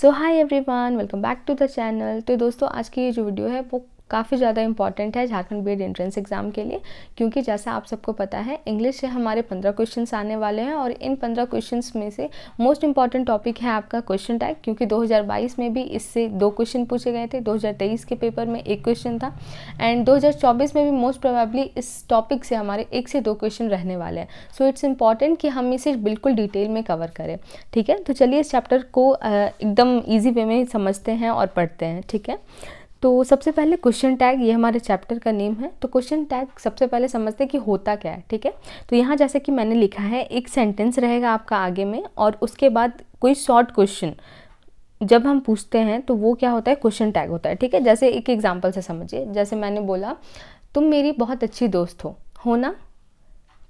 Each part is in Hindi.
So everyone welcome back to the channel तो दोस्तों आज की ये जो वीडियो है वो काफ़ी ज़्यादा इंपॉर्टेंट है झारखंड बी एंट्रेंस एग्ज़ाम के लिए क्योंकि जैसा आप सबको पता है इंग्लिश से हमारे पंद्रह क्वेश्चन आने वाले हैं और इन पंद्रह क्वेश्चन में से मोस्ट इंपॉर्टेंट टॉपिक है आपका क्वेश्चन टैग क्योंकि 2022 में भी इससे दो क्वेश्चन पूछे गए थे 2023 के पेपर में एक क्वेश्चन था एंड दो में भी मोस्ट प्रोबेबली इस टॉपिक से हमारे एक से दो क्वेश्चन रहने वाले हैं सो इट्स इंपॉर्टेंट कि हम इसे बिल्कुल डिटेल में कवर करें ठीक है तो चलिए इस चैप्टर को एकदम ईजी वे में समझते हैं और पढ़ते हैं ठीक है तो सबसे पहले क्वेश्चन टैग ये हमारे चैप्टर का नेम है तो क्वेश्चन टैग सबसे पहले समझते हैं कि होता क्या है ठीक है तो यहाँ जैसे कि मैंने लिखा है एक सेंटेंस रहेगा आपका आगे में और उसके बाद कोई शॉर्ट क्वेश्चन जब हम पूछते हैं तो वो क्या होता है क्वेश्चन टैग होता है ठीक है जैसे एक एग्जाम्पल से समझिए जैसे मैंने बोला तुम मेरी बहुत अच्छी दोस्त हो होना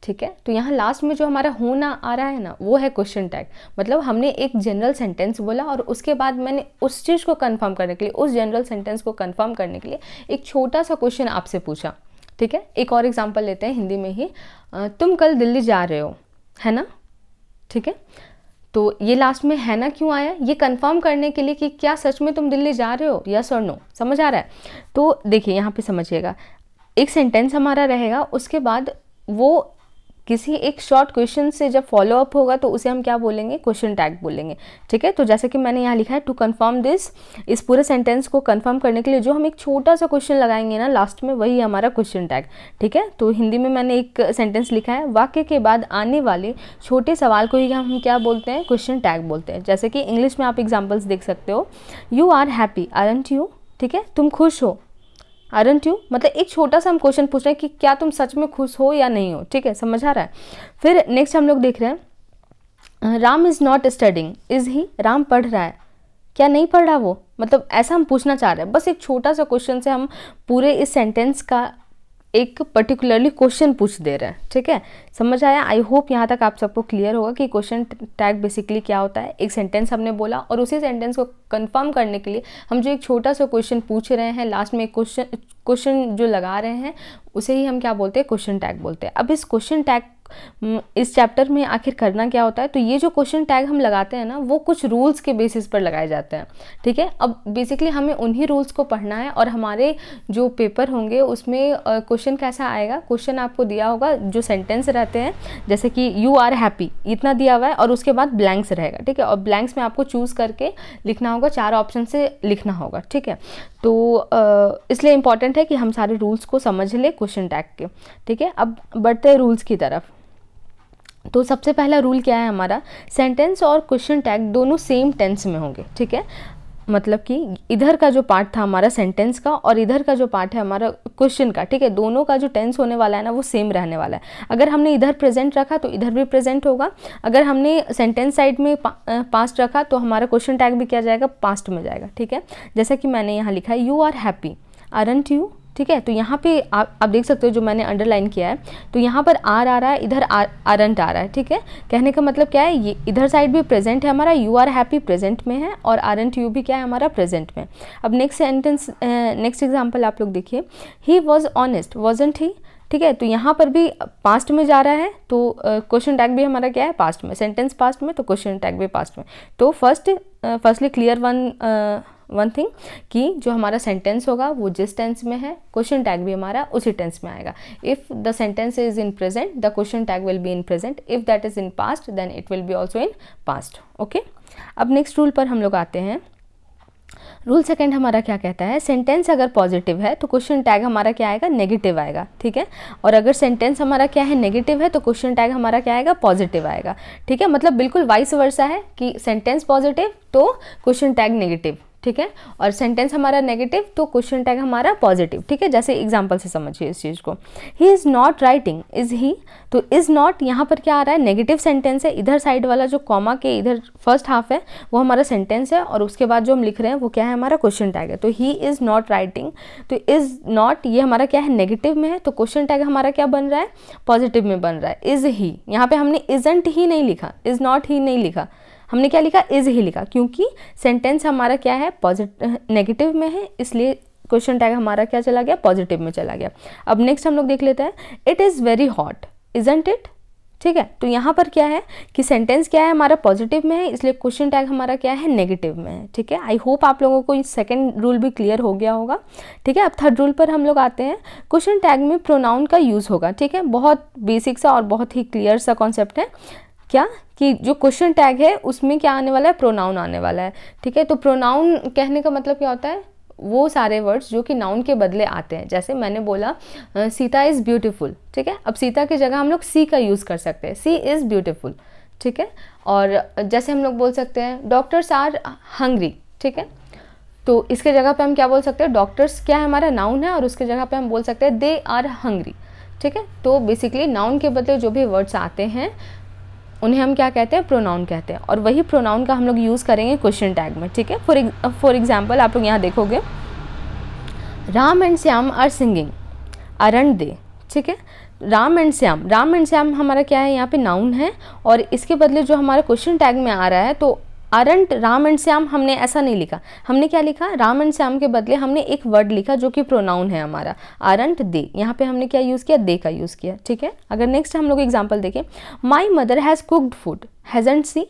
ठीक है तो यहाँ लास्ट में जो हमारा होना आ रहा है ना वो है क्वेश्चन टैग मतलब हमने एक जनरल सेंटेंस बोला और उसके बाद मैंने उस चीज़ को कंफर्म करने के लिए उस जनरल सेंटेंस को कंफर्म करने के लिए एक छोटा सा क्वेश्चन आपसे पूछा ठीक है एक और एग्जाम्पल लेते हैं हिंदी में ही तुम कल दिल्ली जा रहे हो है ना ठीक है तो ये लास्ट में है ना क्यों आया ये कंफर्म करने के लिए कि क्या सच में तुम दिल्ली जा रहे हो यस और नो समझ आ रहा है तो देखिए यहाँ पे समझिएगा एक सेंटेंस हमारा रहेगा उसके बाद वो किसी एक शॉर्ट क्वेश्चन से जब फॉलोअप होगा तो उसे हम क्या बोलेंगे क्वेश्चन टैग बोलेंगे ठीक है तो जैसे कि मैंने यहाँ लिखा है टू कंफर्म दिस इस पूरे सेंटेंस को कंफर्म करने के लिए जो हम एक छोटा सा क्वेश्चन लगाएंगे ना लास्ट में वही हमारा क्वेश्चन टैग ठीक है तो हिंदी में मैंने एक सेंटेंस लिखा है वाक्य के बाद आने वाले छोटे सवाल को ही हम क्या बोलते हैं क्वेश्चन टैग बोलते हैं जैसे कि इंग्लिश में आप एग्जाम्पल्स देख सकते हो you are happy aren't you ठीक है तुम खुश हो आरंट यू मतलब एक छोटा सा हम क्वेश्चन पूछ रहे हैं कि क्या तुम सच में खुश हो या नहीं हो ठीक है समझ आ रहा है फिर नेक्स्ट हम लोग देख रहे हैं Ram is not studying is he Ram पढ़ रहा है क्या नहीं पढ़ रहा वो मतलब ऐसा हम पूछना चाह रहे हैं बस एक छोटा सा क्वेश्चन से हम पूरे इस सेंटेंस का एक पर्टिकुलरली क्वेश्चन पूछ दे रहे हैं ठीक है समझ आया आई होप यहाँ तक आप सबको क्लियर होगा कि क्वेश्चन टैग बेसिकली क्या होता है एक सेंटेंस हमने बोला और उसी सेंटेंस को कंफर्म करने के लिए हम जो एक छोटा सा क्वेश्चन पूछ रहे हैं लास्ट में क्वेश्चन क्वेश्चन जो लगा रहे हैं उसे ही हम क्या बोलते हैं क्वेश्चन टैग बोलते हैं अब इस क्वेश्चन टैग इस चैप्टर में आखिर करना क्या होता है तो ये जो क्वेश्चन टैग हम लगाते हैं ना वो कुछ रूल्स के बेसिस पर लगाए जाते हैं ठीक है अब बेसिकली हमें उन्हीं रूल्स को पढ़ना है और हमारे जो पेपर होंगे उसमें क्वेश्चन कैसा आएगा क्वेश्चन आपको दिया होगा जो सेंटेंस रहते हैं जैसे कि यू आर हैप्पी इतना दिया हुआ है और उसके बाद ब्लैंक्स रहेगा ठीक है और ब्लैंक्स में आपको चूज़ करके लिखना होगा चार ऑप्शन से लिखना होगा ठीक है तो इसलिए इम्पॉर्टेंट है कि हम सारे रूल्स को समझ लें क्वेश्चन टैग के ठीक है अब बढ़ते हैं रूल्स की तरफ तो सबसे पहला रूल क्या है हमारा सेंटेंस और क्वेश्चन टैग दोनों सेम टेंस में होंगे ठीक है मतलब कि इधर का जो पार्ट था हमारा सेंटेंस का और इधर का जो पार्ट है हमारा क्वेश्चन का ठीक है दोनों का जो टेंस होने वाला है ना वो सेम रहने वाला है अगर हमने इधर प्रेजेंट रखा तो इधर भी प्रेजेंट होगा अगर हमने सेंटेंस साइड में पा, पास्ट रखा तो हमारा क्वेश्चन टैग भी क्या जाएगा पास्ट में जाएगा ठीक है जैसा कि मैंने यहाँ लिखा है you are happy aren't you ठीक है तो यहाँ पे आप आप देख सकते हो जो मैंने अंडरलाइन किया है तो यहाँ पर आर आ रहा है इधर आर आरंट आ रहा है ठीक है कहने का मतलब क्या है ये इधर साइड भी प्रेजेंट है हमारा यू आर हैप्पी प्रेजेंट में है और आरंट यू भी क्या है हमारा प्रेजेंट में अब नेक्स्ट सेंटेंस नेक्स्ट एग्जाम्पल आप लोग देखिए he was honest wasn't he ठीक है तो यहाँ पर भी पास्ट में जा रहा है तो क्वेश्चन टैग भी हमारा क्या है पास्ट में सेंटेंस पास्ट में तो क्वेश्चन टैग भी पास्ट में तो first firstly clear one one thing कि जो हमारा सेंटेंस होगा वो जिस टेंस में है क्वेश्चन टैग भी हमारा उसी टेंस में आएगा if the sentence is in present the question tag will be in present if that is in past then it will be also in past okay अब नेक्स्ट रूल पर हम लोग आते हैं रूल सेकंड हमारा क्या कहता है सेंटेंस अगर पॉजिटिव है तो क्वेश्चन टैग हमारा क्या आएगा नेगेटिव आएगा ठीक है और अगर सेंटेंस हमारा क्या है नेगेटिव है तो क्वेश्चन टैग हमारा क्या आएगा पॉजिटिव आएगा ठीक है मतलब बिल्कुल वाइस वर्सा है कि सेंटेंस पॉजिटिव तो क्वेश्चन टैग नेगेटिव ठीक है और सेंटेंस हमारा नेगेटिव तो क्वेश्चन टैग हमारा पॉजिटिव ठीक है जैसे एग्जाम्पल से समझिए इस चीज़ को he is not writing is he तो इज़ नॉट यहाँ पर क्या आ रहा है नेगेटिव सेंटेंस है इधर साइड वाला जो कॉमा के इधर फर्स्ट हाफ है वो हमारा सेंटेंस है और उसके बाद जो हम लिख रहे हैं वो क्या है हमारा क्वेश्चन टैग है तो ही इज़ नॉट राइटिंग तो इज़ नॉट ये हमारा क्या है नेगेटिव में है तो क्वेश्चन टैग हमारा क्या बन रहा है पॉजिटिव में बन रहा है इज़ ही यहाँ पर हमने इजेंट ही नहीं लिखा इज़ नॉट ही नहीं लिखा हमने क्या लिखा इज ही लिखा क्योंकि सेंटेंस हमारा क्या है पॉजिटिव नेगेटिव में है इसलिए क्वेश्चन टैग हमारा क्या चला गया पॉजिटिव में चला गया अब नेक्स्ट हम लोग देख लेते हैं it is very hot isn't it ठीक है तो यहाँ पर क्या है कि सेंटेंस क्या है हमारा पॉजिटिव में है इसलिए क्वेश्चन टैग हमारा क्या है नेगेटिव में है ठीक है आई होप आप लोगों को सेकंड रूल भी क्लियर हो गया होगा ठीक है अब थर्ड रूल पर हम लोग आते हैं क्वेश्चन टैग में प्रोनाउन का यूज़ होगा ठीक है बहुत बेसिक सा और बहुत ही क्लियर सा कॉन्सेप्ट है क्या कि जो क्वेश्चन टैग है उसमें क्या आने वाला है प्रोनाउन आने वाला है ठीक है तो प्रोनाउन कहने का मतलब क्या होता है वो सारे वर्ड्स जो कि नाउन के बदले आते हैं जैसे मैंने बोला सीता इज़ ब्यूटीफुल ठीक है अब सीता की जगह हम लोग सी का यूज़ कर सकते हैं सी इज़ ब्यूटीफुल ठीक है और जैसे हम लोग बोल सकते हैं डॉक्टर्स आर हंग्री ठीक है तो इसके जगह पे हम क्या बोल सकते हैं डॉक्टर्स क्या है हमारा नाउन है और उसके जगह पे हम बोल सकते हैं दे आर हंग्री ठीक है तो बेसिकली नाउन के बदले जो भी वर्ड्स आते हैं उन्हें हम क्या कहते हैं प्रोनाउन कहते हैं और वही प्रोनाउन का हम लोग यूज़ करेंगे क्वेश्चन टैग में ठीक है फॉर फॉर एग्जाम्पल आप लोग यहाँ देखोगे Ram and Shyam are singing aren't they ठीक है राम एंड श्याम राम एंड श्याम हमारा क्या है यहाँ पे नाउन है और इसके बदले जो हमारा क्वेश्चन टैग में आ रहा है तो अरंट राम एंड श्याम हमने ऐसा नहीं लिखा हमने क्या लिखा राम एंड श्याम के बदले हमने एक वर्ड लिखा जो कि प्रोनाउन है हमारा अरंट दे यहाँ पे हमने क्या यूज़ किया दे का यूज़ किया ठीक है अगर नेक्स्ट हम लोग एग्जाम्पल देखें my mother has cooked food hasn't she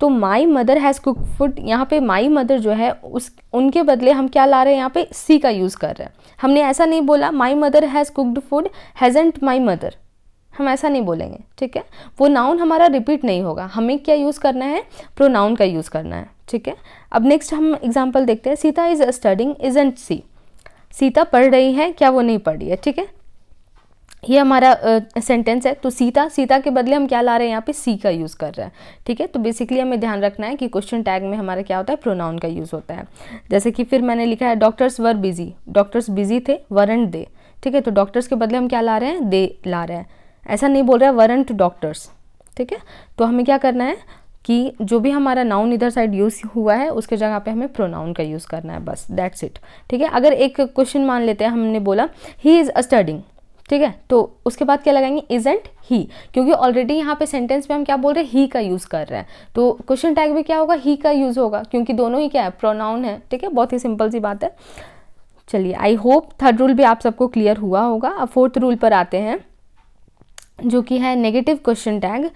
तो my mother has cook food यहाँ पे माई मदर जो है उस उनके बदले हम क्या ला रहे हैं यहाँ पे सी का यूज़ कर रहे हैं हमने ऐसा नहीं बोला my mother has cooked food hasn't my mother हम ऐसा नहीं बोलेंगे ठीक है वो नाउन हमारा रिपीट नहीं होगा हमें क्या यूज़ करना है प्रोनाउन का यूज़ करना है ठीक है अब नेक्स्ट हम एग्जाम्पल देखते हैं Sita is studying isn't she Sita पढ़ रही है क्या वो नहीं पढ़ रही है ठीक है ये हमारा सेंटेंस uh, है तो सीता सीता के बदले हम क्या ला रहे हैं यहाँ पे सी का यूज़ कर रहे हैं ठीक है तो बेसिकली हमें ध्यान रखना है कि क्वेश्चन टैग में हमारा क्या होता है प्रोनाउन का यूज़ होता है जैसे कि फिर मैंने लिखा है doctors were busy doctors busy थे वर एंड दे ठीक है तो डॉक्टर्स के बदले हम क्या ला रहे हैं दे ला रहे हैं ऐसा नहीं बोल रहा है वरन टू डॉक्टर्स ठीक है तो हमें क्या करना है कि जो भी हमारा नाउन इधर साइड यूज़ हुआ है उसके जगह पे हमें प्रोनाउन का यूज़ करना है बस दैट्स इट ठीक है अगर एक क्वेश्चन मान लेते हैं हमने बोला ही इज़ अ स्टडिंग ठीक है तो उसके बाद क्या लगाएंगे इज एंड ही क्योंकि ऑलरेडी यहाँ पे सेंटेंस में हम क्या बोल रहे हैं ही का यूज़ कर रहे हैं तो क्वेश्चन टैग में क्या होगा ही का यूज़ होगा क्योंकि दोनों ही क्या है प्रोनाउन है ठीक है बहुत ही सिंपल सी बात है चलिए आई होप थर्ड रूल भी आप सबको क्लियर हुआ होगा अब फोर्थ रूल पर आते हैं जो कि है नेगेटिव क्वेश्चन टैग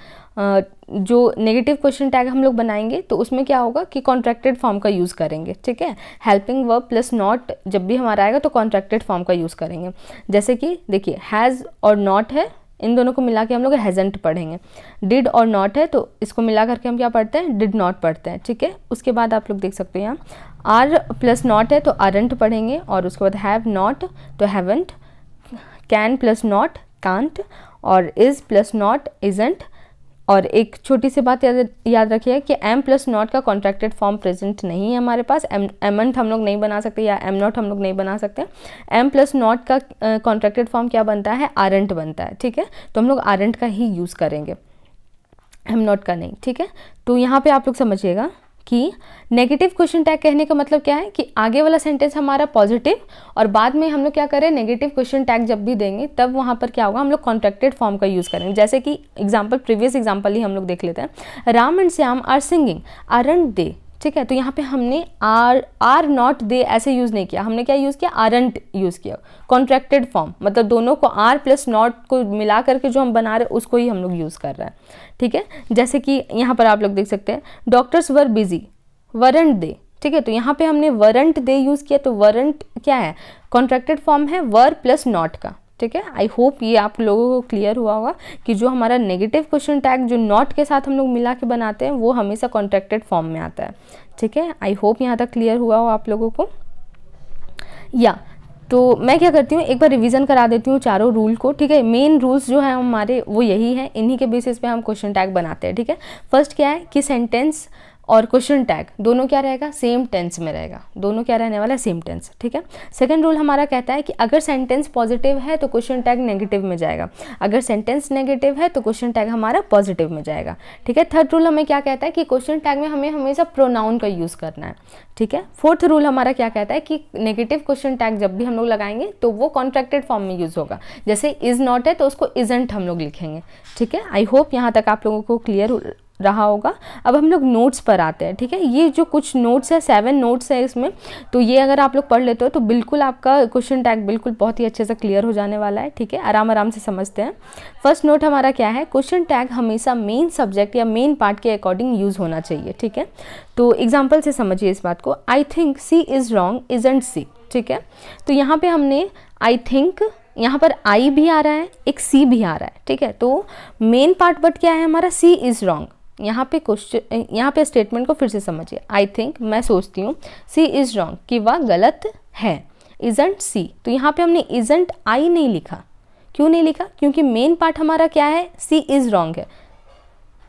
जो नेगेटिव क्वेश्चन टैग हम लोग बनाएंगे तो उसमें क्या होगा कि कॉन्ट्रैक्टेड फॉर्म का यूज़ करेंगे ठीक है हेल्पिंग वर्ब प्लस नॉट जब भी हमारा आएगा तो कॉन्ट्रैक्टेड फॉर्म का यूज़ करेंगे जैसे कि देखिए हैज़ और नॉट है इन दोनों को मिला के हम लोग हैजेंट पढ़ेंगे डिड और नॉट है तो इसको मिला करके हम क्या पढ़ते हैं डिड नॉट पढ़ते हैं ठीक है उसके बाद आप लोग देख सकते हैं यहाँ आर प्लस नॉट है तो आरंट पढ़ेंगे और उसके बाद हैव नॉट तो haven't can plus not can't और इज़ प्लस नॉट इजेंट और एक छोटी सी बात याद याद रखिए कि एम प्लस नॉट का कॉन्ट्रैक्टेड फॉर्म प्रेजेंट नहीं है हमारे पास एम एमंट हम लोग नहीं बना सकते या एम नॉट हम लोग नहीं बना सकते एम प्लस नॉट का कॉन्ट्रैक्टेड uh, फॉर्म क्या बनता है एंट बनता है ठीक है तो हम लोग एंट का ही यूज़ करेंगे एम नॉट का नहीं ठीक है तो यहाँ पे आप लोग समझिएगा कि नेगेटिव क्वेश्चन टैग कहने का मतलब क्या है कि आगे वाला सेंटेंस हमारा पॉजिटिव और बाद में हम लोग क्या करें नेगेटिव क्वेश्चन टैग जब भी देंगे तब वहाँ पर क्या होगा हम लोग कॉन्ट्रैक्टेड फॉर्म का यूज़ करेंगे जैसे कि एग्जाम्पल प्रीवियस एग्जाम्पल ही हम लोग देख लेते हैं Ram and Shyam are singing aren't they ठीक है तो यहाँ पे हमने आर आर नॉट दे ऐसे यूज़ नहीं किया हमने क्या यूज़ किया आरंट यूज़ किया कॉन्ट्रैक्टेड फॉर्म मतलब दोनों को आर प्लस नॉट को मिला करके जो हम बना रहे उसको ही हम लोग यूज़ कर रहे हैं ठीक है जैसे कि यहाँ पर आप लोग देख सकते हैं doctors were busy weren't they ठीक है तो यहाँ पे हमने वरंट दे यूज़ किया तो वरंट क्या है कॉन्ट्रैक्टेड फॉर्म है वर प्लस नॉट का ठीक है आई होप ये आप लोगों को क्लियर हुआ होगा कि जो हमारा नेगेटिव क्वेश्चन टैग जो नॉट के साथ हम लोग मिला के बनाते हैं वो हमेशा कॉन्ट्रैक्टेड फॉर्म में आता है ठीक है आई होप यहाँ तक क्लियर हुआ हो आप लोगों को या तो मैं क्या करती हूँ एक बार रिवीजन करा देती हूँ चारों रूल को ठीक है मेन रूल्स जो है हमारे वो यही है इन्हीं के बेसिस पे हम क्वेश्चन टैग बनाते हैं ठीक है फर्स्ट क्या है कि सेंटेंस और क्वेश्चन टैग दोनों क्या रहेगा सेम टेंस में रहेगा दोनों क्या रहने वाला है सेम टेंस ठीक है सेकंड रूल हमारा कहता है कि अगर सेंटेंस पॉजिटिव है तो क्वेश्चन टैग नेगेटिव में जाएगा अगर सेंटेंस नेगेटिव है तो क्वेश्चन टैग हमारा पॉजिटिव में जाएगा ठीक है थर्ड रूल हमें क्या कहता है कि क्वेश्चन टैग में हमें हमेशा प्रोनाउन का यूज़ करना है ठीक है फोर्थ रूल हमारा क्या कहता है कि नेगेटिव क्वेश्चन टैग जब भी हम लोग लगाएंगे तो वो कॉन्ट्रैक्टेड फॉर्म में यूज़ होगा जैसे इज़ नॉट है तो उसको इजेंट हम लोग लिखेंगे ठीक है आई होप यहाँ तक आप लोगों को क्लियर रहा होगा अब हम लोग नोट्स पर आते हैं ठीक है ये जो कुछ नोट्स है सेवन नोट्स है इसमें तो ये अगर आप लोग पढ़ लेते हो तो बिल्कुल आपका क्वेश्चन टैग बिल्कुल बहुत ही अच्छे से क्लियर हो जाने वाला है ठीक है आराम आराम से समझते हैं फर्स्ट नोट हमारा क्या है क्वेश्चन टैग हमेशा मेन सब्जेक्ट या मेन पार्ट के अकॉर्डिंग यूज़ होना चाहिए ठीक है तो एग्जाम्पल से समझिए इस बात को I think she is wrong isn't she ठीक है तो यहाँ पर हमने आई थिंक यहाँ पर आई भी आ रहा है एक सी भी आ रहा है ठीक है तो मेन पार्ट बट क्या है हमारा सी इज़ रॉन्ग यहाँ पे क्वेश्चन यहाँ पे स्टेटमेंट को फिर से समझिए आई थिंक मैं सोचती हूँ सी इज़ रॉन्ग कि वह गलत है इजेंट सी तो यहाँ पे हमने इजेंट आई नहीं लिखा क्यों नहीं लिखा क्योंकि मेन पार्ट हमारा क्या है सी इज़ रॉन्ग है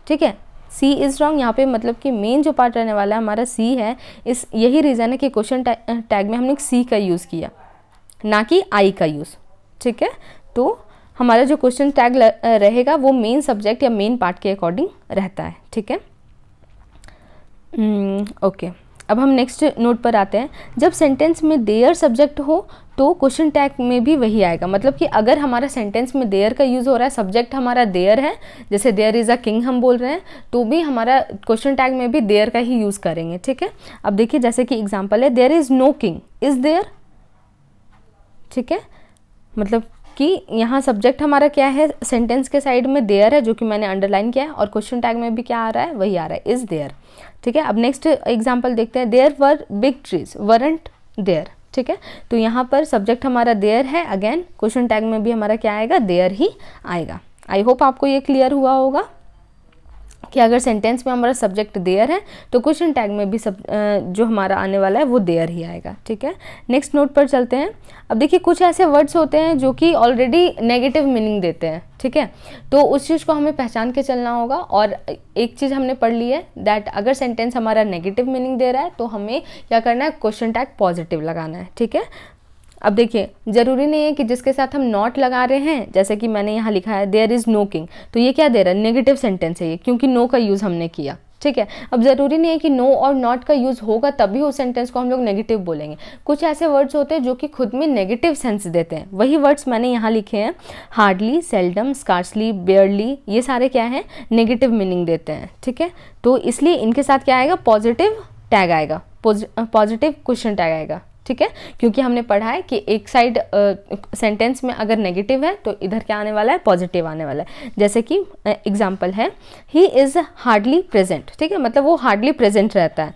ठीक है सी इज़ रॉन्ग यहाँ पे मतलब कि मेन जो पार्ट रहने वाला है हमारा सी है इस यही रीज़न है कि क्वेश्चन टैग में हमने सी का यूज़ किया ना कि आई का यूज़ ठीक है तो हमारा जो क्वेश्चन टैग रहेगा वो मेन सब्जेक्ट या मेन पार्ट के अकॉर्डिंग रहता है ठीक है ओके हम्म, अब हम नेक्स्ट नोट पर आते हैं जब सेंटेंस में देयर सब्जेक्ट हो तो क्वेश्चन टैग में भी वही आएगा मतलब कि अगर हमारा सेंटेंस में देयर का यूज़ हो रहा है सब्जेक्ट हमारा देयर है जैसे देयर इज़ अ किंग हम बोल रहे हैं तो भी हमारा क्वेश्चन टैग में भी देयर का ही यूज़ करेंगे ठीक है अब देखिए जैसे कि एग्जाम्पल है there is no king is there ठीक है मतलब कि यहाँ सब्जेक्ट हमारा क्या है सेंटेंस के साइड में देयर है जो कि मैंने अंडरलाइन किया है और क्वेश्चन टैग में भी क्या आ रहा है वही आ रहा है इज़ देयर ठीक है अब नेक्स्ट एग्जाम्पल देखते हैं there were big trees weren't there ठीक है तो यहाँ पर सब्जेक्ट हमारा देयर है अगेन क्वेश्चन टैग में भी हमारा क्या आएगा देयर ही आएगा आई होप आपको ये क्लियर हुआ होगा कि अगर सेंटेंस में हमारा सब्जेक्ट देयर है तो क्वेश्चन टैग में भी सब जो हमारा आने वाला है वो देयर ही आएगा ठीक है नेक्स्ट नोट पर चलते हैं अब देखिए कुछ ऐसे वर्ड्स होते हैं जो कि ऑलरेडी नेगेटिव मीनिंग देते हैं ठीक है तो उस चीज़ को हमें पहचान के चलना होगा और एक चीज़ हमने पढ़ ली है दैट अगर सेंटेंस हमारा नेगेटिव मीनिंग दे रहा है तो हमें क्या करना है क्वेश्चन टैग पॉजिटिव लगाना है ठीक है अब देखिए ज़रूरी नहीं है कि जिसके साथ हम नॉट लगा रहे हैं जैसे कि मैंने यहाँ लिखा है देयर इज़ नो किंग तो ये क्या दे रहा है नेगेटिव सेंटेंस है ये क्योंकि नो का यूज़ हमने किया ठीक है अब ज़रूरी नहीं है कि नो और नॉट का यूज़ होगा तभी उस सेंटेंस को हम लोग नेगेटिव बोलेंगे कुछ ऐसे वर्ड्स होते हैं जो कि खुद में नेगेटिव सेंस देते हैं वही वर्ड्स मैंने यहाँ लिखे हैं हार्डली सेल्डम स्कार्सली बेयरली ये सारे क्या हैं नेगेटिव मीनिंग देते हैं ठीक है तो इसलिए इनके साथ क्या आएगा पॉजिटिव टैग आएगा पॉजिटिव क्वेश्चन टैग आएगा ठीक है क्योंकि हमने पढ़ा है कि एक साइड सेंटेंस में अगर नेगेटिव है तो इधर क्या आने वाला है पॉजिटिव आने वाला है जैसे कि एग्जाम्पल है ही इज़ हार्डली प्रेजेंट ठीक है मतलब वो हार्डली प्रेजेंट रहता है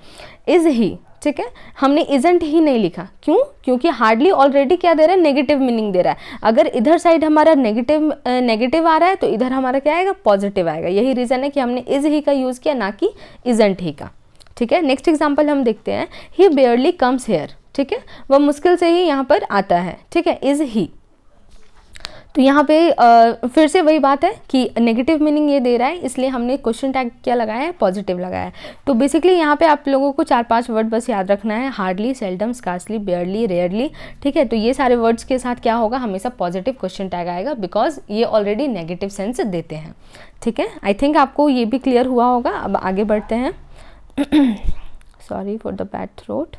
इज़ ही ठीक है हमने इजेंट ही नहीं लिखा क्यों क्योंकि हार्डली ऑलरेडी क्या दे रहा है नेगेटिव मीनिंग दे रहा है अगर इधर साइड हमारा नेगेटिव नेगेटिव आ रहा है तो इधर हमारा क्या आएगा पॉजिटिव आएगा यही रीज़न है कि हमने इज ही का यूज़ किया ना कि इजेंट ही का ठीक है नेक्स्ट एग्जाम्पल हम देखते हैं ही बेयरली कम्स हेयर ठीक है वह मुश्किल से ही यहाँ पर आता है ठीक है इज़ ही तो यहाँ पे आ, फिर से वही बात है कि नेगेटिव मीनिंग ये दे रहा है इसलिए हमने क्वेश्चन टैग क्या लगाया है पॉजिटिव लगाया है तो बेसिकली यहाँ पे आप लोगों को चार पांच वर्ड बस याद रखना है hardly seldom scarcely barely rarely ठीक है तो ये सारे वर्ड्स के साथ क्या होगा हमेशा पॉजिटिव क्वेश्चन टैग आएगा बिकॉज ये ऑलरेडी नेगेटिव सेंस देते हैं ठीक है आई थिंक आपको ये भी क्लियर हुआ होगा अब आगे बढ़ते हैं sorry for the bad throat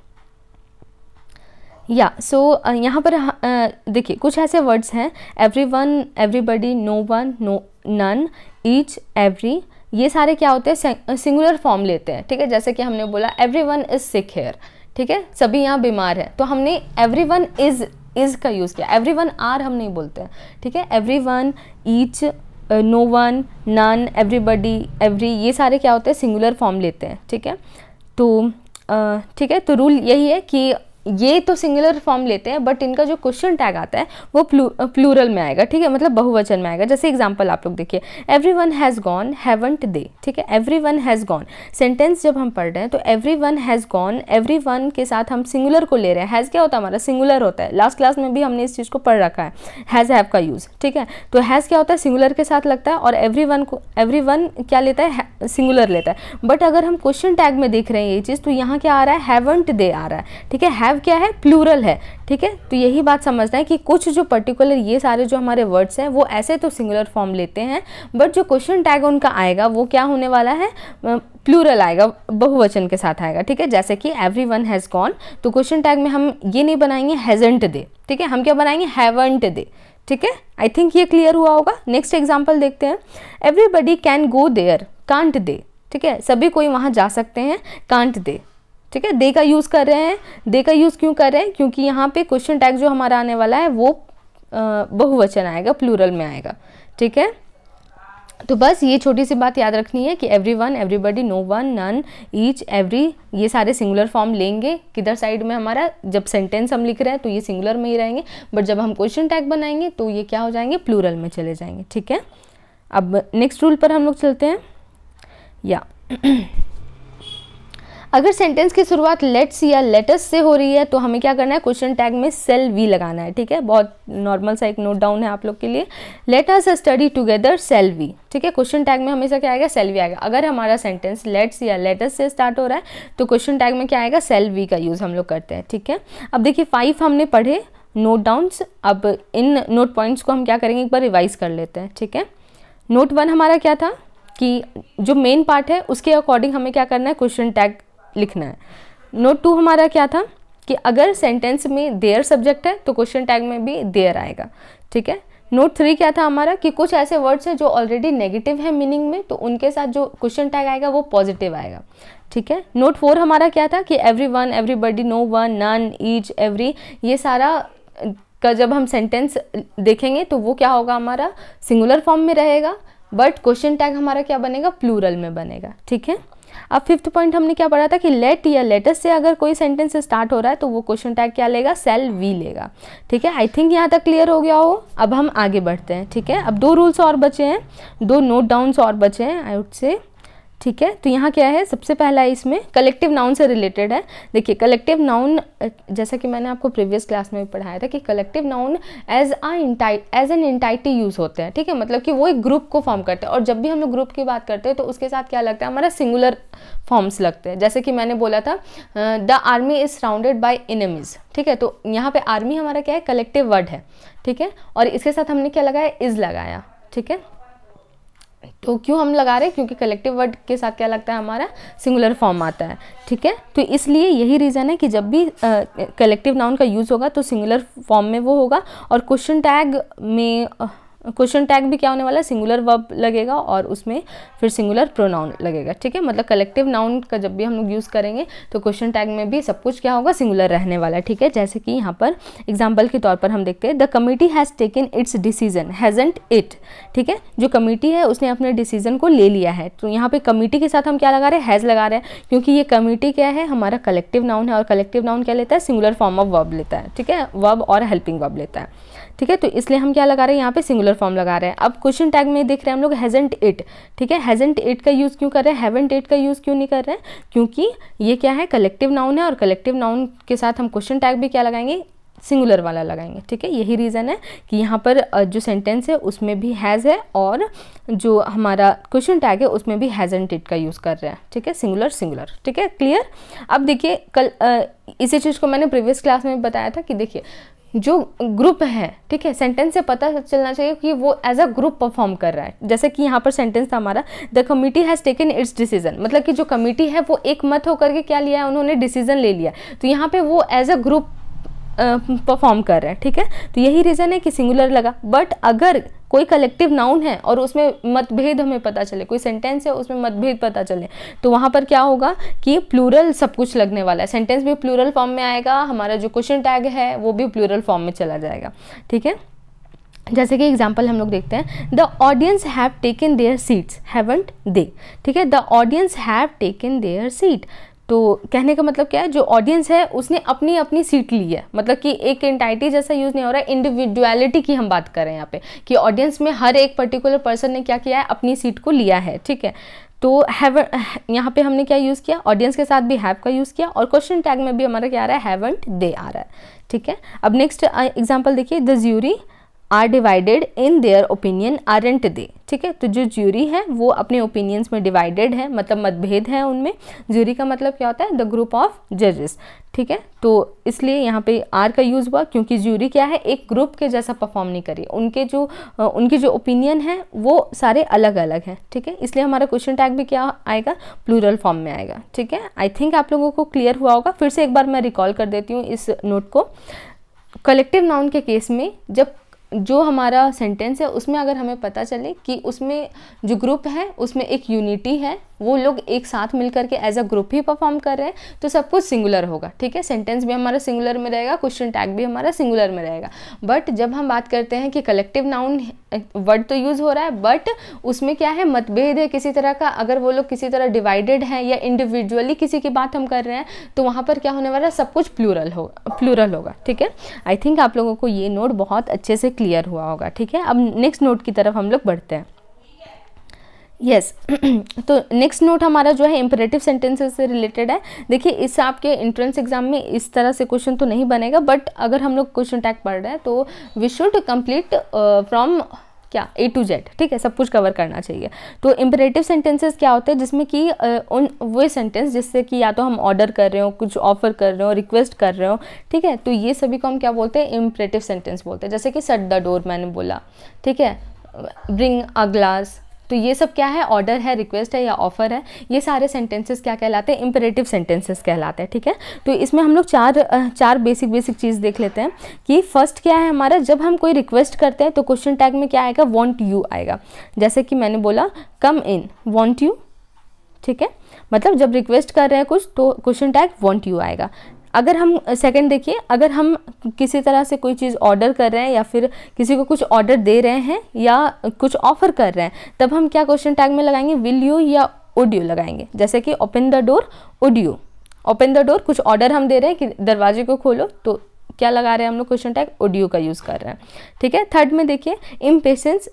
या सो uh, यहाँ पर uh, देखिए कुछ ऐसे वर्ड्स हैं everyone everybody no one no none each every ये सारे क्या होते हैं सिंगुलर फॉर्म uh, लेते हैं ठीक है जैसे कि हमने बोला everyone is sick here ठीक है सभी यहाँ बीमार है तो हमने एवरी वन इज़ इज़ का यूज़ किया एवरी वन आर हम नहीं बोलते ठीक है everyone each no one none everybody every ये सारे क्या होते हैं सिंगुलर फॉर्म लेते हैं ठीक है तो ठीक है तो रूल यही है कि ये तो सिंगुलर फॉर्म लेते हैं बट इनका जो क्वेश्चन टैग आता है वो प्लूरल में आएगा ठीक है मतलब बहुवचन में आएगा जैसे एग्जाम्पल आप लोग देखिए everyone has gone haven't they ठीक है everyone has gone sentence जब हम पढ़ रहे हैं तो everyone has gone everyone के साथ हम सिंगुलर को ले रहे हैं हैज़ क्या होता है हमारा सिंगुलर होता है लास्ट क्लास में भी हमने इस चीज़ को पढ़ रखा है हैज़ हैव का यूज़ ठीक है तो हैज़ क्या होता है सिंगुलर के साथ लगता है और एवरी वन को एवरी वन क्या लेता है सिंगुलर लेता है बट अगर हम क्वेश्चन टैग में देख रहे हैं ये चीज़ तो यहाँ क्या आ रहा है हैवंट दे आ रहा है ठीक है हैव क्या है प्लूरल है ठीक है तो यही बात समझना है कि कुछ जो पर्टिकुलर ये सारे जो हमारे वर्ड्स हैं वो ऐसे तो सिंगुलर फॉर्म लेते हैं बट जो क्वेश्चन टैग उनका आएगा वो क्या होने वाला है प्लूरल आएगा बहुवचन के साथ आएगा ठीक है जैसे कि एवरी वन हैज़ गॉन तो क्वेश्चन टैग में हम ये नहीं बनाएंगे हैजेंट दे ठीक है हम क्या बनाएंगे हैवेंट दे ठीक है आई थिंक ये क्लियर हुआ होगा नेक्स्ट एग्जाम्पल देखते हैं everybody can go there can't they ठीक है सभी कोई वहाँ जा सकते हैं कांट दे ठीक है दे का यूज़ कर रहे हैं दे का यूज़ क्यों कर रहे हैं क्योंकि यहाँ पे क्वेश्चन टैग जो हमारा आने वाला है वो बहुवचन आएगा प्लूरल में आएगा ठीक है तो बस ये छोटी सी बात याद रखनी है कि everyone everybody no one none each every ये सारे सिंगुलर फॉर्म लेंगे किधर साइड में हमारा जब सेंटेंस हम लिख रहे हैं तो ये सिंगुलर में ही रहेंगे बट जब हम क्वेश्चन टैग बनाएंगे तो ये क्या हो जाएंगे प्लूरल में चले जाएंगे ठीक है अब नेक्स्ट रूल पर हम लोग चलते हैं या अगर सेंटेंस की शुरुआत लेट्स या लेटस से हो रही है तो हमें क्या करना है क्वेश्चन टैग में सेल वी लगाना है ठीक है बहुत नॉर्मल सा एक नोट डाउन है आप लोग के लिए let's study together shall we ठीक है क्वेश्चन टैग में हमेशा क्या आएगा सेल वी आएगा अगर हमारा सेंटेंस लेट्स या लेटस से स्टार्ट हो रहा है तो क्वेश्चन टैग में क्या आएगा सेल वी का यूज़ हम लोग करते हैं ठीक है अब देखिए फाइव हमने पढ़े नोट डाउन्स अब इन नोट पॉइंट्स को हम क्या करेंगे एक बार रिवाइज कर लेते हैं ठीक है नोट वन हमारा क्या था कि जो मेन पार्ट है उसके अकॉर्डिंग हमें क्या करना है क्वेश्चन टैग लिखना है नोट टू हमारा क्या था कि अगर सेंटेंस में देयर सब्जेक्ट है तो क्वेश्चन टैग में भी देयर आएगा ठीक है नोट थ्री क्या था हमारा कि कुछ ऐसे वर्ड्स हैं जो ऑलरेडी नेगेटिव है मीनिंग में तो उनके साथ जो क्वेश्चन टैग आएगा वो पॉजिटिव आएगा ठीक है नोट फोर हमारा क्या था कि everyone everybody no one none each every ये सारा का जब हम सेंटेंस देखेंगे तो वो क्या होगा हमारा सिंगुलर फॉर्म में रहेगा बट क्वेश्चन टैग हमारा क्या बनेगा प्लूरल में बनेगा ठीक है अब फिफ्थ पॉइंट हमने क्या पढ़ा था कि लेट या लेटर से अगर कोई सेंटेंस स्टार्ट हो रहा है तो वो क्वेश्चन टैग क्या लेगा सेल वी लेगा ठीक है आई थिंक यहाँ तक क्लियर हो गया हो अब हम आगे बढ़ते हैं ठीक है अब दो रूल्स और बचे हैं दो नोट डाउन्स और बचे हैं आई वुड से ठीक है तो यहाँ क्या है सबसे पहला इसमें कलेक्टिव नाउन से रिलेटेड है देखिए कलेक्टिव नाउन जैसा कि मैंने आपको प्रीवियस क्लास में भी पढ़ाया था कि collective noun as a as an entity use होते हैं ठीक है मतलब कि वो एक ग्रुप को फॉर्म करते हैं और जब भी हम लोग ग्रुप की बात करते हैं तो उसके साथ क्या लगता है हमारा सिंगुलर फॉर्म्स लगते हैं जैसे कि मैंने बोला था the army is surrounded by enemies ठीक है तो यहाँ पर आर्मी हमारा क्या है कलेक्टिव वर्ड है ठीक है और इसके साथ हमने क्या लगाया इज़ लगाया ठीक है तो क्यों हम लगा रहे हैं क्योंकि कलेक्टिव वर्ड के साथ क्या लगता है हमारा सिंगुलर फॉर्म आता है ठीक है तो इसलिए यही रीज़न है कि जब भी कलेक्टिव नाउन का यूज़ होगा तो सिंगुलर फॉर्म में वो होगा और क्वेश्चन टैग में क्वेश्चन टैग भी क्या होने वाला है सिंगुलर वर्ब लगेगा और उसमें फिर सिंगुलर प्रोनाउन लगेगा ठीक है मतलब कलेक्टिव नाउन का जब भी हम लोग यूज़ करेंगे तो क्वेश्चन टैग में भी सब कुछ क्या होगा सिंगुलर रहने वाला है ठीक है जैसे कि यहाँ पर एग्जाम्पल के तौर पर हम देखते हैं the committee has taken its decision hasn't it ठीक है जो कमेटी है उसने अपने डिसीजन को ले लिया है तो यहाँ पर कमेटी के साथ हम क्या लगा रहे हैं हैज़ लगा रहे हैं क्योंकि ये कमेटी क्या है हमारा कलेक्टिव नाउन है और कलेक्टिव नाउन क्या लेता है सिंगुलर फॉर्म ऑफ वर्ब लेता है ठीक है वर्ब और हेल्पिंग वर्ब लेता है ठीक है तो इसलिए हम क्या लगा रहे हैं यहाँ पे सिंगुलर फॉर्म लगा रहे हैं अब क्वेश्चन टैग में देख रहे हैं हम लोग हैजेंट इट ठीक है हैजेंट इट का यूज़ क्यों कर रहे हैं हैवेंट इट का यूज़ क्यों नहीं कर रहे हैं क्योंकि ये क्या है कलेक्टिव नाउन है और कलेक्टिव नाउन के साथ हम क्वेश्चन टैग भी क्या लगाएंगे सिंगुलर वाला लगाएंगे ठीक है यही रीज़न है कि यहाँ पर जो सेंटेंस है उसमें भी हैज़ है और जो हमारा क्वेश्चन टैग है उसमें भी हैज़ एंड टिट का यूज़ कर रहे हैं ठीक है सिंगुलर सिंगुलर ठीक है क्लियर अब देखिए कल इसी चीज़ को मैंने प्रीवियस क्लास में बताया था कि देखिए जो ग्रुप है ठीक है सेंटेंस से पता चलना चाहिए कि वो एज अ ग्रुप परफॉर्म कर रहा है जैसे कि यहाँ पर सेंटेंस था हमारा the committee has taken its decision मतलब कि जो कमिटी है वो एक मत होकर के क्या लिया है उन्होंने डिसीजन ले लिया तो यहाँ पे वो एज अ ग्रुप परफॉर्म कर रहे हैं ठीक है तो यही रीज़न है कि सिंगुलर लगा बट अगर कोई कलेक्टिव नाउन है और उसमें मतभेद हमें पता चले कोई सेंटेंस है उसमें मतभेद पता चले तो वहाँ पर क्या होगा कि प्लूरल सब कुछ लगने वाला है सेंटेंस भी प्लूरल फॉर्म में आएगा हमारा जो क्वेश्चन टैग है वो भी प्लूरल फॉर्म में चला जाएगा ठीक है जैसे कि एग्जाम्पल हम लोग देखते हैं the audience have taken their seats haven't they ठीक है the audience have taken their seat तो कहने का मतलब क्या है जो ऑडियंस है उसने अपनी अपनी सीट ली है मतलब कि एक एंटाइटी जैसा यूज़ नहीं हो रहा है इंडिविजुअलिटी की हम बात कर रहे हैं यहाँ पे कि ऑडियंस में हर एक पर्टिकुलर पर्सन ने क्या किया है अपनी सीट को लिया है ठीक है तो हैव यहाँ पे हमने क्या यूज़ किया ऑडियंस के साथ भी हैव का यूज़ किया और क्वेश्चन टैग में भी हमारा क्या आ रहा है हैवेंट दे आ रहा है ठीक है अब नेक्स्ट एग्जाम्पल uh, देखिए the jury are divided in their opinion aren't they ठीक है तो जो ज्यूरी है वो अपने ओपिनियंस में डिवाइडेड है मतलब मतभेद है उनमें ज्यूरी का मतलब क्या होता है द ग्रुप ऑफ जजेस ठीक है तो इसलिए यहाँ पे आर का यूज़ हुआ क्योंकि ज्यूरी क्या है एक ग्रुप के जैसा परफॉर्म नहीं करी उनके जो उनके जो ओपिनियन है वो सारे अलग अलग हैं ठीक है इसलिए हमारा क्वेश्चन टैग भी क्या आएगा प्लूरल फॉर्म में आएगा ठीक है आई थिंक आप लोगों को क्लियर हुआ होगा फिर से एक बार मैं रिकॉल कर देती हूँ इस नोट को कलेक्टिव नाउन के केस में जब जो हमारा सेंटेंस है उसमें अगर हमें पता चले कि उसमें जो ग्रुप है उसमें एक यूनिटी है वो लोग एक साथ मिल करके एज अ ग्रुप ही परफॉर्म कर रहे हैं तो सब कुछ सिंगुलर होगा ठीक है सेंटेंस भी हमारा सिंगुलर में रहेगा क्वेश्चन टैग भी हमारा सिंगुलर में रहेगा बट जब हम बात करते हैं कि कलेक्टिव नाउन वर्ड तो यूज़ हो रहा है बट उसमें क्या है मतभेद है किसी तरह का अगर वो लोग किसी तरह डिवाइडेड हैं या इंडिविजुअली किसी की बात हम कर रहे हैं तो वहाँ पर क्या होने वाला है सब कुछ प्लूरल होगा प्लूरल होगा ठीक है आई थिंक आप लोगों को ये नोट बहुत अच्छे से क्लियर हुआ होगा ठीक है अब नेक्स्ट नोट की तरफ हम लोग बढ़ते हैं यस yes. तो नेक्स्ट नोट हमारा जो है इम्परेटिव सेंटेंसेस से रिलेटेड है देखिए इस आपके एंट्रेंस एग्जाम में इस तरह से क्वेश्चन तो नहीं बनेगा बट अगर हम लोग क्वेश्चन टैग पढ़ रहे हैं तो वी शुड कंप्लीट फ्रॉम क्या ए टू जेड ठीक है सब कुछ कवर करना चाहिए तो इम्परेटिव सेंटेंसेस क्या होते हैं जिसमें कि uh, उन वे सेंटेंस जिससे कि या तो हम ऑर्डर कर रहे हो कुछ ऑफर कर रहे हो रिक्वेस्ट कर रहे हो ठीक है तो ये सभी को हम क्या बोलते हैं इम्परेटिव सेंटेंस बोलते हैं जैसे कि सट द डोर मैंने बोला ठीक है ब्रिंग अ ग्लास तो ये सब क्या है ऑर्डर है रिक्वेस्ट है या ऑफर है ये सारे सेंटेंसेस क्या कहलाते हैं इंपरेटिव सेंटेंसेस कहलाते हैं ठीक है तो इसमें हम लोग चार चार बेसिक बेसिक चीज़ देख लेते हैं कि फर्स्ट क्या है हमारा जब हम कोई रिक्वेस्ट करते हैं तो क्वेश्चन टैग में क्या आएगा वॉन्ट यू आएगा जैसे कि मैंने बोला कम इन वॉन्ट यू ठीक है मतलब जब रिक्वेस्ट कर रहे हैं कुछ तो क्वेश्चन टैग वॉन्ट यू आएगा अगर हम सेकंड देखिए अगर हम किसी तरह से कोई चीज़ ऑर्डर कर रहे हैं या फिर किसी को कुछ ऑर्डर दे रहे हैं या कुछ ऑफर कर रहे हैं तब हम क्या क्वेश्चन टैग में लगाएंगे विल यू या वुड यू लगाएंगे जैसे कि open the door would you open the door कुछ ऑर्डर हम दे रहे हैं कि दरवाजे को खोलो तो क्या लगा रहे हैं हम लोग क्वेश्चन टैग ओडियो का यूज़ कर रहे हैं ठीक है थर्ड में देखिए इम्पेशेंस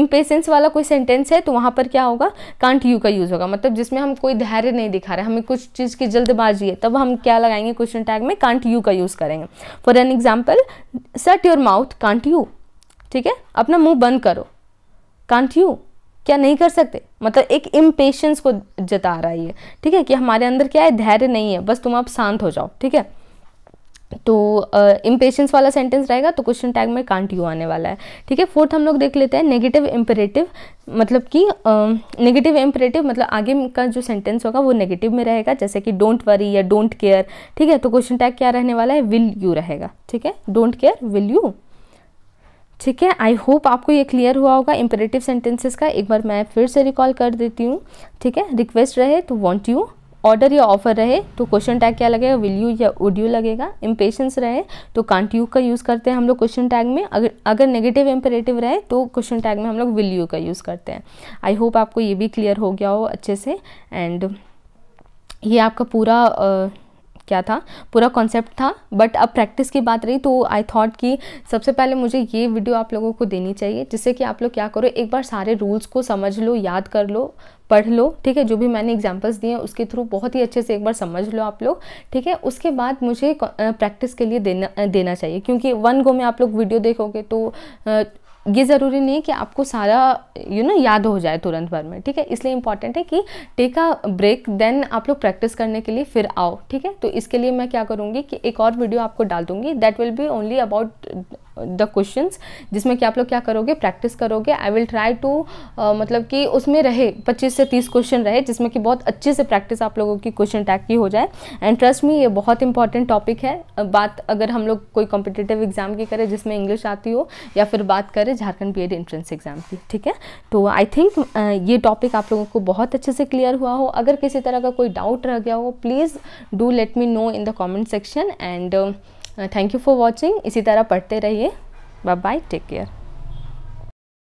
इम्पेशेंस वाला कोई सेंटेंस है तो वहाँ पर क्या होगा कांट यू का यूज़ होगा मतलब जिसमें हम कोई धैर्य नहीं दिखा रहे हमें कुछ चीज़ की जल्दबाजी है तब हम क्या लगाएंगे क्वेश्चन टैग में कांट यू का यूज़ करेंगे for an example set your mouth can't you ठीक है अपना मुंह बंद करो कांट यू क्या नहीं कर सकते मतलब एक इम्पेशेंस को जता रहा है ठीक है कि हमारे अंदर क्या है धैर्य नहीं है बस तुम आप शांत हो जाओ ठीक है तो इम्पेशेंस uh, वाला सेंटेंस रहेगा तो क्वेश्चन टैग में कांट यू आने वाला है ठीक है फोर्थ हम लोग देख लेते हैं नेगेटिव इम्परेटिव मतलब कि नेगेटिव इम्परेटिव मतलब आगे का जो सेंटेंस होगा वो नेगेटिव में रहेगा जैसे कि डोंट वरी या डोंट केयर ठीक है तो क्वेश्चन टैग क्या रहने वाला है विल यू रहेगा ठीक है डोंट केयर विल यू ठीक है आई होप आपको ये क्लियर हुआ होगा इम्परेटिव सेंटेंसेस का एक बार मैं फिर से रिकॉल कर देती हूँ ठीक है रिक्वेस्ट रहे तो वॉन्ट यू ऑर्डर या ऑफर रहे तो क्वेश्चन टैग क्या लगेगा विल यू या वुड यू लगेगा इम्पेशंस रहे तो कांट यू का यूज़ करते हैं हम लोग क्वेश्चन टैग में अगर अगर नेगेटिव इम्पेरेटिव रहे तो क्वेश्चन टैग में हम लोग विल यू का यूज़ करते हैं आई होप आपको ये भी क्लियर हो गया हो अच्छे से एंड ये आपका पूरा uh, क्या था पूरा कॉन्सेप्ट था बट अब प्रैक्टिस की बात रही तो आई थॉट कि सबसे पहले मुझे ये वीडियो आप लोगों को देनी चाहिए जिससे कि आप लोग क्या करो एक बार सारे रूल्स को समझ लो याद कर लो पढ़ लो ठीक है जो भी मैंने एग्जाम्पल्स दिए हैं उसके थ्रू बहुत ही अच्छे से एक बार समझ लो आप लोग ठीक है उसके बाद मुझे प्रैक्टिस के लिए देना देना चाहिए क्योंकि वन गो में आप लोग वीडियो देखोगे तो ये ज़रूरी नहीं है कि आपको सारा यू नो याद हो जाए तुरंत भर में ठीक है इसलिए इंपॉर्टेंट है कि टेक अ ब्रेक देन आप लोग प्रैक्टिस करने के लिए फिर आओ ठीक है तो इसके लिए मैं क्या करूँगी कि एक और वीडियो आपको डाल दूँगी that will be only about the question जिसमें कि आप लोग क्या करोगे प्रैक्टिस करोगे आई विल ट्राई टू मतलब कि उसमें रहे 25 से 30 क्वेश्चन रहे जिसमें कि बहुत अच्छे से प्रैक्टिस आप लोगों की क्वेश्चन टैग की हो जाए एंड ट्रस्ट मी ये बहुत इंपॉर्टेंट टॉपिक है बात अगर हम लोग कोई कॉम्पिटेटिव एग्जाम की करें जिसमें इंग्लिश आती हो या फिर बात करें झारखंड बी एंट्रेंस एग्जाम की ठीक है तो आई थिंक ये टॉपिक आप लोगों को बहुत अच्छे से क्लियर हुआ हो अगर किसी तरह का कोई डाउट रह गया हो please do let me know in the comment section and thank you for watching इसी तरह पढ़ते रहिए बाय बाय टेक केयर